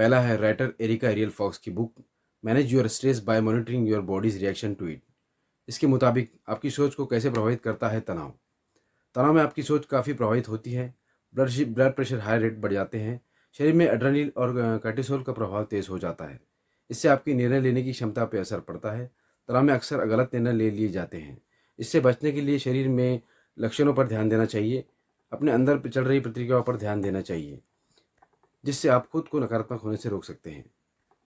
पहला है writer Erica Ariel Fox की book manage your stress by monitoring your body's reaction to it इसके मुताबिक आपकी सोच को कैसे प्रभावित करता है तनाव तनाव में आपकी सोच काफ़ी प्रभावित होती है ब्लड ब्लड प्रेशर हाई रेट बढ़ जाते हैं शरीर में एड्रनिल और कैटेसोल का प्रभाव तेज हो जाता है इससे आपकी निर्णय लेने की क्षमता पर असर पड़ता है तनाव में अक्सर गलत निर्णय ले लिए जाते हैं इससे बचने के लिए शरीर में लक्षणों पर ध्यान देना चाहिए अपने अंदर चल रही प्रतिक्रियाओं पर ध्यान देना चाहिए जिससे आप खुद को नकारात्मक होने से रोक सकते हैं